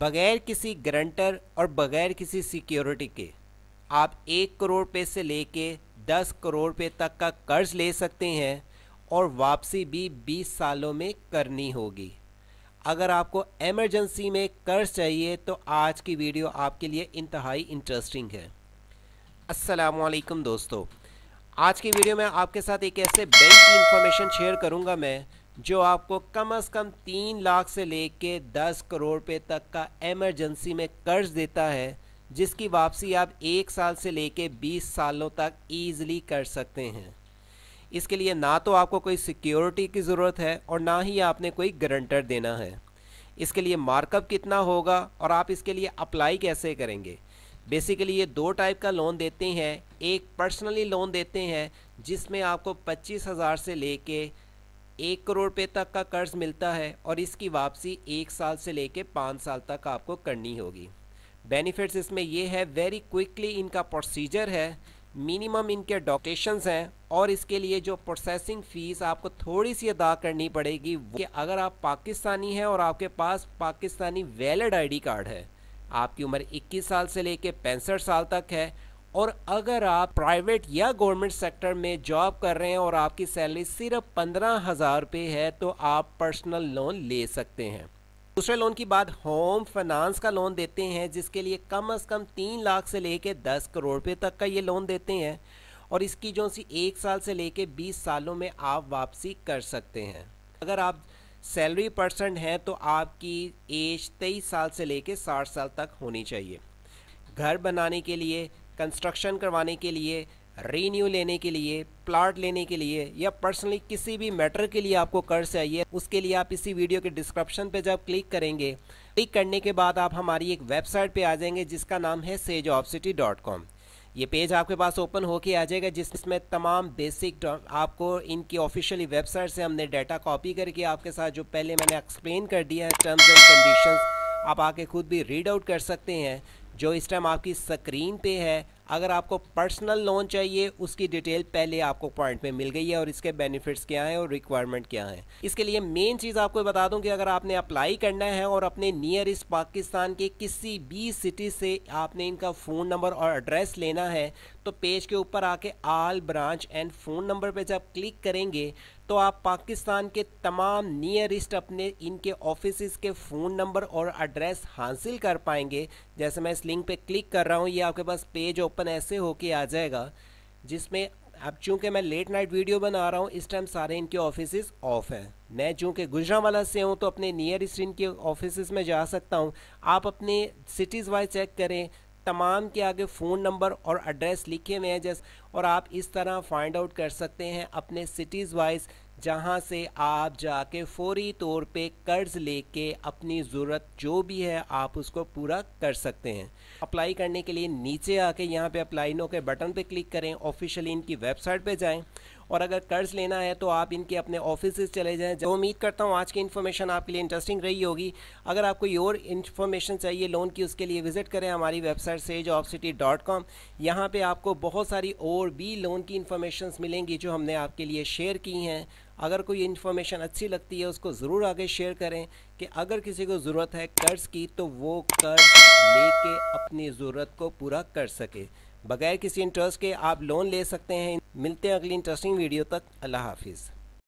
बगैर किसी गारंटर और बगैर किसी सिक्योरिटी के आप एक करोड़ रुपये से लेके दस करोड़ रुपये तक का कर्ज ले सकते हैं और वापसी भी बीस सालों में करनी होगी अगर आपको एमरजेंसी में कर्ज चाहिए तो आज की वीडियो आपके लिए इंतहाई इंटरेस्टिंग है असलकम दोस्तों आज की वीडियो में आपके साथ एक ऐसे बैंक की इन्फॉर्मेशन शेयर करूंगा मैं जो आपको कम अज़ कम तीन लाख से ले कर दस करोड़ रुपये तक का एमरजेंसी में कर्ज देता है जिसकी वापसी आप एक साल से ले कर बीस सालों तक ईज़िली कर सकते हैं इसके लिए ना तो आपको कोई सिक्योरिटी की ज़रूरत है और ना ही आपने कोई गारंटर देना है इसके लिए मार्कअप कितना होगा और आप इसके लिए अप्लाई कैसे करेंगे बेसिकली ये दो टाइप का लोन देते हैं एक पर्सनली लोन देते हैं जिसमें आपको पच्चीस हज़ार से ले एक करोड़ रुपये तक का कर्ज़ मिलता है और इसकी वापसी एक साल से लेके पाँच साल तक आपको करनी होगी बेनिफिट्स इसमें ये है वेरी क्विकली इनका प्रोसीजर है मिनिमम इनके डॉक्यूटेशंस हैं और इसके लिए जो प्रोसेसिंग फ़ीस आपको थोड़ी सी अदा करनी पड़ेगी कि अगर आप पाकिस्तानी हैं और आपके पास पाकिस्तानी वैलिड आईडी कार्ड है आपकी उम्र 21 साल से लेकर पैंसठ साल तक है और अगर आप प्राइवेट या गवर्नमेंट सेक्टर में जॉब कर रहे हैं और आपकी सैलरी सिर्फ पंद्रह हज़ार रुपये है तो आप पर्सनल लोन ले सकते हैं दूसरे लोन की बात होम फाइनेंस का लोन देते हैं जिसके लिए कम से कम तीन लाख से लेकर दस करोड़ रुपये तक का ये लोन देते हैं और इसकी जो सी एक साल से लेकर बीस सालों में आप वापसी कर सकते हैं अगर आप सैलरी पर्सन हैं तो आपकी एज तेईस साल से लेकर साठ साल तक होनी चाहिए घर बनाने के लिए कंस्ट्रक्शन करवाने के लिए रीन्यू लेने के लिए प्लाट लेने के लिए या पर्सनली किसी भी मैटर के लिए आपको कर्ज चाहिए उसके लिए आप इसी वीडियो के डिस्क्रिप्शन पे जब क्लिक करेंगे क्लिक करने के बाद आप हमारी एक वेबसाइट पे आ जाएंगे जिसका नाम है सेज ये पेज आपके पास ओपन होके आ जाएगा जिसमें तमाम बेसिक आपको इनकी ऑफिशियली वेबसाइट से हमने डाटा कॉपी करके आपके साथ जो पहले मैंने एक्सप्लेन कर दिया है टर्म्स एंड कंडीशन आप आके खुद भी रीड आउट कर सकते हैं जो इस टाइम आपकी स्क्रीन पे है अगर आपको पर्सनल लोन चाहिए उसकी डिटेल पहले आपको पॉइंट में मिल गई है और इसके बेनिफिट्स क्या हैं और रिक्वायरमेंट क्या है इसके लिए मेन चीज़ आपको बता दूं कि अगर आपने अप्लाई करना है और अपने नियरेस्ट पाकिस्तान के किसी भी सिटी से आपने इनका फ़ोन नंबर और एड्रेस लेना है तो पेज के ऊपर आके all branch and phone number पर जब क्लिक करेंगे तो आप पाकिस्तान के तमाम नियरेस्ट अपने इनके ऑफिस के फ़ोन नंबर और एड्रेस हासिल कर पाएंगे जैसे मैं इस लिंक पर क्लिक कर रहा हूँ ये आपके पास पेज ओपन ओपन ऐसे होके आ जाएगा जिसमें अब चूंकि मैं लेट नाइट वीडियो बना रहा हूँ इस टाइम सारे इनके ऑफिस ऑफ हैं मैं चूँकि गुजरा वाला से हूँ तो अपने नियरेस्ट इनके ऑफिस में जा सकता हूँ आप अपने सिटीज़ वाइज चेक करें तमाम के आगे फ़ोन नंबर और एड्रेस लिखे हुए हैं जैस और आप इस तरह फाइंड आउट कर सकते हैं अपने सिटीज़ वाइज जहाँ से आप जाके फौरी तौर पे कर्ज़ लेके अपनी ज़रूरत जो भी है आप उसको पूरा कर सकते हैं अप्लाई करने के लिए नीचे आके यहाँ पे अप्लाई नो के बटन पे क्लिक करें ऑफिशियली इनकी वेबसाइट पे जाएं और अगर कर्ज लेना है तो आप इनके अपने ऑफिस चले जाएँ जो उम्मीद करता हूँ आज की इन्फॉर्मेशन आपके लिए इंटरेस्टिंग रही होगी अगर आपको और इन्फॉर्मेशन चाहिए लोन की उसके लिए विजिट करें हमारी website sage of city dot com यहाँ पर आपको बहुत सारी और भी लोन की इन्फॉर्मेशन मिलेंगी जो हमने आपके लिए शेयर की हैं अगर कोई इन्फॉर्मेशन अच्छी लगती है उसको ज़रूर आगे शेयर करें कि अगर किसी को ज़रूरत है कर्ज़ की तो वो कर्ज लेके अपनी ज़रूरत को पूरा कर सके बगैर किसी इंटरेस्ट के आप लोन ले सकते हैं मिलते हैं अगली इंटरेस्टिंग वीडियो तक अल्लाह हाफिज़